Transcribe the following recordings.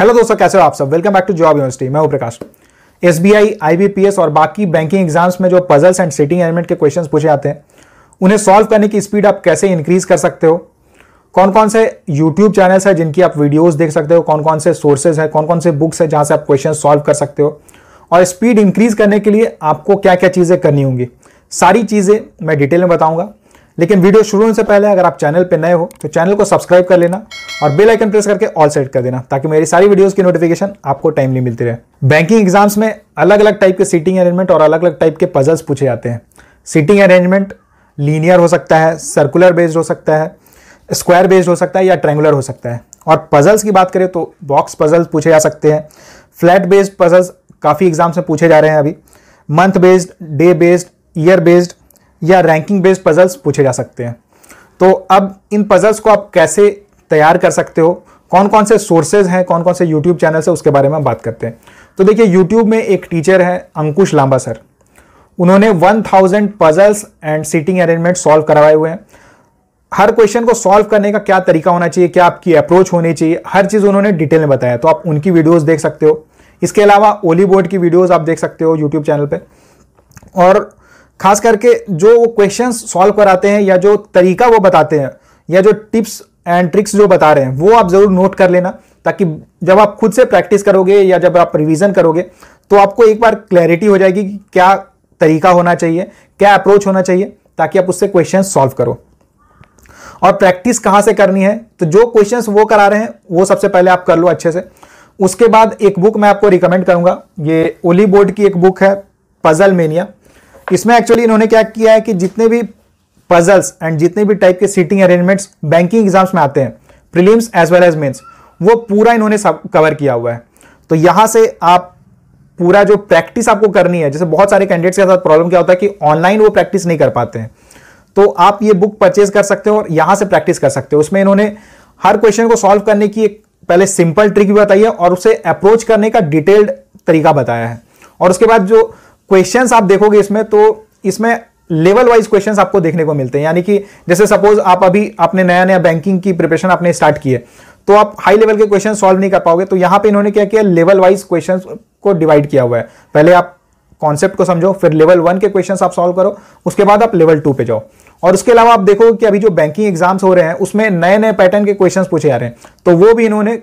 hello दोस्तों कैसे हो आप सब welcome back to Job University मैं हूं प्रकाश पी एस और बाकी बैंकिंग एग्जाम्स में जो पजल्स एंड सिटिंग एलिमेंट के क्वेश्चंस पूछे जाते हैं उन्हें सॉल्व करने की स्पीड आप कैसे इंक्रीज कर सकते हो कौन कौन से यूट्यूब चैनल्स हैं जिनकी आप वीडियोज़ देख सकते हो कौन कौन से सोर्सेज हैं कौन कौन से बुक्स हैं जहाँ से आप क्वेश्चन सॉल्व कर सकते हो और स्पीड इंक्रीज करने के लिए आपको क्या क्या चीज़ें करनी होंगी सारी चीज़ें मैं डिटेल में बताऊंगा लेकिन वीडियो शुरू होने से पहले अगर आप चैनल पर नए हो तो चैनल को सब्सक्राइब कर लेना और बेल आइकन प्रेस करके ऑल सेट कर देना ताकि मेरी सारी वीडियोस की नोटिफिकेशन आपको टाइमली मिलती रहे बैंकिंग एग्जाम्स में अलग अलग टाइप के सीटिंग अरेंजमेंट और अलग अलग टाइप के पजल्स पूछे जाते हैं सीटिंग अरेंजमेंट लीनियर हो सकता है सर्कुलर बेस्ड हो सकता है स्क्वायर बेस्ड हो सकता है या ट्रेंगुलर हो सकता है और पजल्स की बात करें तो बॉक्स पजल्स पूछे जा सकते हैं फ्लैट बेस्ड पजल्स काफ़ी एग्जाम्स में पूछे जा रहे हैं अभी month based day based year based या रैंकिंग बेस्ड पजल्स पूछे जा सकते हैं तो अब इन पजल्स को आप कैसे तैयार कर सकते हो कौन कौन से सोर्सेज हैं कौन कौन से यूट्यूब चैनल्स हैं उसके बारे में बात करते हैं तो देखिए यूट्यूब में एक टीचर है अंकुश लांबा सर उन्होंने 1000 puzzles and seating arrangement solve करवाए हुए हैं हर क्वेश्चन को सॉल्व करने का क्या तरीका होना चाहिए क्या आपकी अप्रोच होनी चाहिए हर चीज़ उन्होंने डिटेल में बताया तो आप उनकी वीडियोज़ देख सकते हो इसके अलावा ओली बोर्ड की वीडियोज़ आप देख सकते हो यूट्यूब चैनल पर और खास करके जो वो क्वेश्चन सॉल्व कराते हैं या जो तरीका वो बताते हैं या जो टिप्स एंड ट्रिक्स जो बता रहे हैं वो आप ज़रूर नोट कर लेना ताकि जब आप खुद से प्रैक्टिस करोगे या जब आप रिविज़न करोगे तो आपको एक बार क्लैरिटी हो जाएगी कि क्या तरीका होना चाहिए क्या अप्रोच होना चाहिए ताकि आप उससे क्वेश्चन सॉल्व करो और प्रैक्टिस कहाँ से करनी है तो जो क्वेश्चंस वो करा रहे हैं वो सबसे पहले आप कर लो अच्छे से उसके बाद एक बुक मैं आपको रिकमेंड करूंगा ये ओली बोर्ड की एक बुक है पजल मेनिया इसमें एक्चुअली इन्होंने क्या किया है कि जितने भी पजल्स एंड जितने भी टाइप के सीटिंग अरेंजमेंट्स बैंकिंग एग्जाम्स में आते हैं prelims as well as mains वो पूरा इन्होंने सब कवर किया हुआ है तो यहां से आप पूरा जो प्रैक्टिस आपको करनी है जैसे बहुत सारे कैंडिडेट्स के साथ प्रॉब्लम क्या होता है कि ऑनलाइन वो प्रैक्टिस नहीं कर पाते हैं तो आप ये बुक परचेज कर सकते हो और यहां से प्रैक्टिस कर सकते हो उसमें इन्होंने हर क्वेश्चन को सॉल्व करने की एक पहले सिंपल ट्रिक भी बताई है और उसे अप्रोच करने का डिटेल्ड तरीका बताया है और उसके बाद जो क्वेश्चन आप देखोगे इसमें तो इसमें लेवल वाइज क्वेश्चंस आपको देखने को मिलते हैं यानी कि जैसे सपोज आप अभी आपने नया नया बैंकिंग की प्रिपरेशन आपने स्टार्ट की है तो आप हाई लेवल के क्वेश्चन सॉल्व नहीं कर पाओगे तो यहां पे इन्होंने क्या किया लेवल वाइज क्वेश्चन को डिवाइड किया हुआ है पहले आप कॉन्सेप्ट को समझो फिर लेवल वन के क्वेश्चन आप सॉल्व करो उसके बाद आप लेवल टू पे जाओ और उसके अलावा आप देखो कि अभी जो बैंकिंग एग्जाम्स हो रहे हैं उसमें नए नए पैटर्न के क्वेश्चन पूछे जा रहे हैं तो वो भी इन्होंने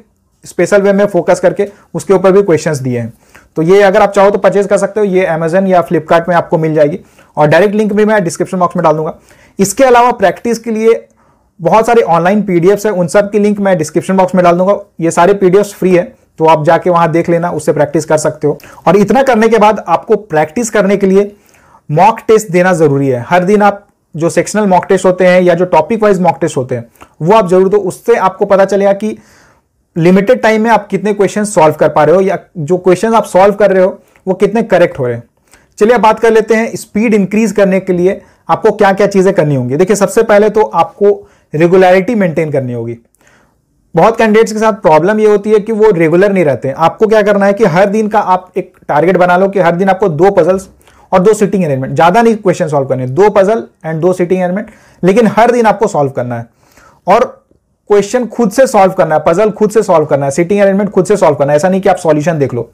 स्पेशल वे में फोकस करके उसके ऊपर भी क्वेश्चन दिए हैं तो ये अगर आप चाहो तो परचेज कर सकते हो ये अमेजन या फ्लिपकार्ट में आपको मिल जाएगी और डायरेक्ट लिंक भी मैं डिस्क्रिप्शन बॉक्स में डाल दूंगा इसके अलावा प्रैक्टिस के लिए बहुत सारे ऑनलाइन पीडीएफ्स हैं उन सब की लिंक मैं डिस्क्रिप्शन बॉक्स में डाल दूंगा ये सारे पीडीएफ्स फ्री है तो आप जाके वहां देख लेना उससे प्रैक्टिस कर सकते हो और इतना करने के बाद आपको प्रैक्टिस करने के लिए मॉक टेस्ट देना जरूरी है हर दिन आप जो सेक्शनल मॉक टेस्ट होते हैं या जो टॉपिक वाइज मॉक टेस्ट होते हैं वो आप जरूर दो उससे आपको पता चलेगा कि लिमिटेड टाइम में आप कितने क्वेश्चन सॉल्व कर पा रहे हो या जो क्वेश्चन आप सॉल्व कर रहे हो वो कितने करेक्ट हो रहे हैं चलिए अब बात कर लेते हैं स्पीड इंक्रीज करने के लिए आपको क्या क्या चीज़ें करनी होंगी देखिए सबसे पहले तो आपको रेगुलरिटी मेंटेन करनी होगी बहुत कैंडिडेट्स के साथ प्रॉब्लम ये होती है कि वो रेगुलर नहीं रहते आपको क्या करना है कि हर दिन का आप एक टारगेट बना लो कि हर दिन आपको दो पजल्स और दो सिटिंग अरेंजमेंट ज़्यादा नहीं क्वेश्चन सॉल्व करने दो पजल एंड दो सिटिंग अरेंजमेंट लेकिन हर दिन आपको सॉल्व करना है और क्वेश्चन खुद से सॉल्व करना है पजल खुद से सॉल्व करना है सिटिंग अरेंजमेंट खुद से सॉल्व करना है ऐसा नहीं कि आप सॉल्यूशन देख लो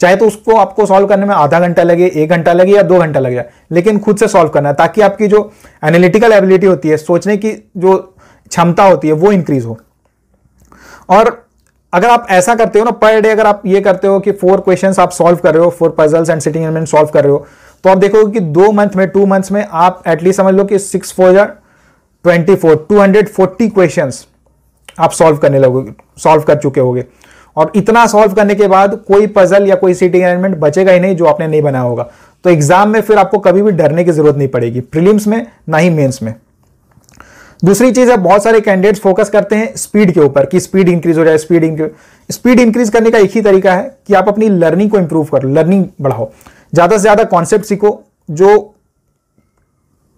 चाहे तो उसको आपको सॉल्व करने में आधा घंटा लगे एक घंटा लगे या दो घंटा लगे लेकिन खुद से सॉल्व करना है ताकि आपकी जो एनालिटिकल एबिलिटी होती है सोचने की जो क्षमता होती है वो इंक्रीज हो और अगर आप ऐसा करते हो ना पर डे अगर आप ये करते हो कि फोर क्वेश्चन आप सॉल्व कर रहे हो four puzzles and seating element solve कर रहे हो तो आप देखोगे कि दो मंथ में टू मंथ्स में आप एटलीस्ट समझ लो कि six four twenty four two hundred forty question आप सॉल्व करने लगोगे सॉल्व कर चुके होगे और इतना सॉल्व करने के बाद कोई पजल या कोई सीटिंग अरेंजमेंट बचेगा ही नहीं जो आपने नहीं बनाया होगा तो एग्जाम में फिर आपको कभी भी डरने की जरूरत नहीं पड़ेगी प्रीलिम्स में ना ही मेन्स में दूसरी चीज है बहुत सारे कैंडिडेट्स फोकस करते हैं स्पीड के ऊपर कि स्पीड इंक्रीज हो जाए स्पीड इंक्रीज स्पीड इंक्रीज करने का एक ही तरीका है कि आप अपनी लर्निंग को इंप्रूव करो लर्निंग बढ़ाओ ज़्यादा से ज़्यादा कॉन्सेप्ट सीखो जो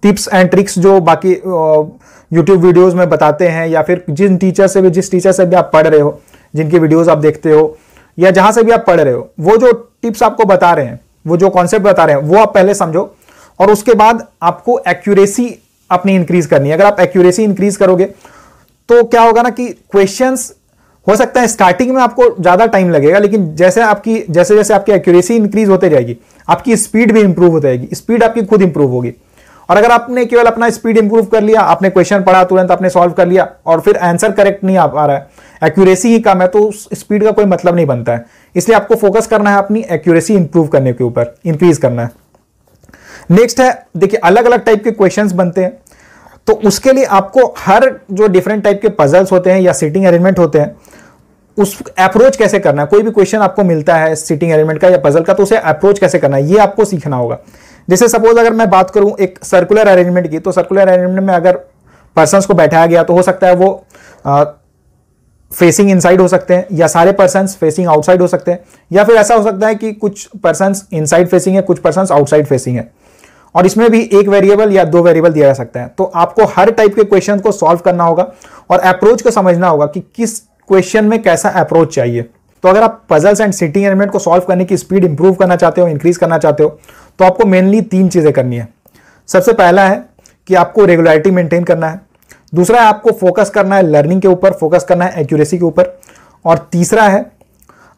टिप्स एंड ट्रिक्स जो बाकी यूट्यूब वीडियोज़ में बताते हैं या फिर जिन टीचर से भी जिस टीचर से भी आप पढ़ रहे हो जिनकी वीडियोज़ आप देखते हो या जहाँ से भी आप पढ़ रहे हो वो जो टिप्स आपको बता रहे हैं वो जो कॉन्सेप्ट बता रहे हैं वो आप पहले समझो और उसके बाद आपको एक्यूरेसी अपनी इंक्रीज करनी है अगर आप एक्यूरेसी इंक्रीज करोगे तो क्या होगा ना कि क्वेश्चंस हो सकता है स्टार्टिंग में आपको ज़्यादा टाइम लगेगा लेकिन जैसे आपकी जैसे जैसे आपकी एक्यूरेसी इंक्रीज होते जाएगी आपकी स्पीड भी इंप्रूव होते जाएगी स्पीड आपकी खुद इंप्रूव होगी और अगर आपने केवल अपना स्पीड इंप्रूव कर लिया आपने क्वेश्चन पढ़ा तुरंत आपने सॉल्व कर लिया और फिर आंसर करेक्ट नहीं आ पा रहा है एक्यूरेसी ही कम है तो उस स्पीड का कोई मतलब नहीं बनता है इसलिए आपको फोकस करना है अपनी एक्यूरेसी इंप्रूव करने के ऊपर इंक्रीज करना है नेक्स्ट है देखिए अलग अलग टाइप के क्वेश्चन बनते हैं तो उसके लिए आपको हर जो डिफरेंट टाइप के पजल्स होते हैं या सिटिंग अरेंजमेंट होते हैं उस अप्रोच कैसे करना है कोई भी क्वेश्चन आपको मिलता है सिटिंग अरेंजमेंट का या पजल का तो उसे अप्रोच कैसे करना है ये आपको सीखना होगा जैसे सपोज अगर मैं बात करूं एक सर्कुलर अरेंजमेंट की तो सर्कुलर अरेंजमेंट में अगर पर्सनस को बैठाया गया तो हो सकता है वो आ, फेसिंग इनसाइड हो सकते हैं या सारे पर्सनस फेसिंग आउटसाइड हो सकते हैं या फिर ऐसा हो सकता है कि कुछ पर्सन इनसाइड फेसिंग है कुछ पर्सन आउटसाइड फेसिंग है और इसमें भी एक वेरिएबल या दो वेरिएबल दिया जा सकता है तो आपको हर टाइप के क्वेश्चन को सॉल्व करना होगा और अप्रोच को समझना होगा कि किस क्वेश्चन में कैसा अप्रोच चाहिए तो अगर आप पजल्स एंड सिटिंग एलिमेंट को सॉल्व करने की स्पीड इंप्रूव करना चाहते हो इंक्रीज करना चाहते हो तो आपको मेनली तीन चीज़ें करनी है सबसे पहला है कि आपको रेगुलरिटी मेंटेन करना है दूसरा है आपको फोकस करना है लर्निंग के ऊपर फोकस करना है एक्यूरेसी के ऊपर और तीसरा है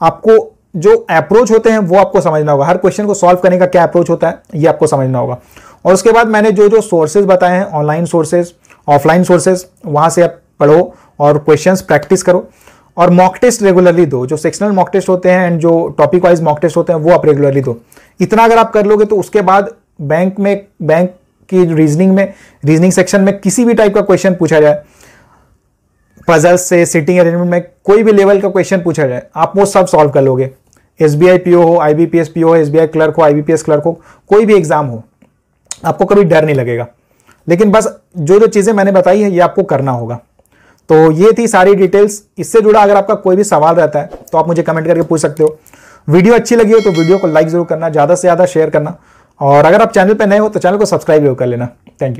आपको जो अप्रोच होते हैं वो आपको समझना होगा हर क्वेश्चन को सॉल्व करने का क्या अप्रोच होता है ये आपको समझना होगा और उसके बाद मैंने जो जो सोर्सेज बताए हैं ऑनलाइन सोर्सेज ऑफलाइन सोर्सेज वहां से आप पढ़ो और क्वेश्चंस प्रैक्टिस करो और मॉक टेस्ट रेगुलरली दो जो सेक्शनल मॉक टेस्ट होते हैं एंड जो टॉपिक वाइज मॉक टेस्ट होते हैं वो आप रेगुलरली दो इतना अगर आप कर लोगे तो उसके बाद बैंक में बैंक की रीजनिंग में रीजनिंग सेक्शन में किसी भी टाइप का क्वेश्चन पूछा जाए पजल्स से सिटिंग अरेंजमेंट में कोई भी लेवल का क्वेश्चन पूछा जाए आप वो सब सॉल्व कर लोगे S B I P O हो I B P S P O हो एस बी आई क्लर्क हो I B P S clerk हो कोई भी एग्जाम हो आपको कभी डर नहीं लगेगा लेकिन बस जो जो चीज़ें मैंने बताई है ये आपको करना होगा तो ये थी सारी डिटेल्स इससे जुड़ा अगर आपका कोई भी सवाल रहता है तो आप मुझे कमेंट करके पूछ सकते हो वीडियो अच्छी लगी हो तो वीडियो को लाइक जरूर करना ज़्यादा से ज़्यादा शेयर करना और अगर आप चैनल पर नए हो तो चैनल को सब्सक्राइब जरूर कर लेना थैंक यू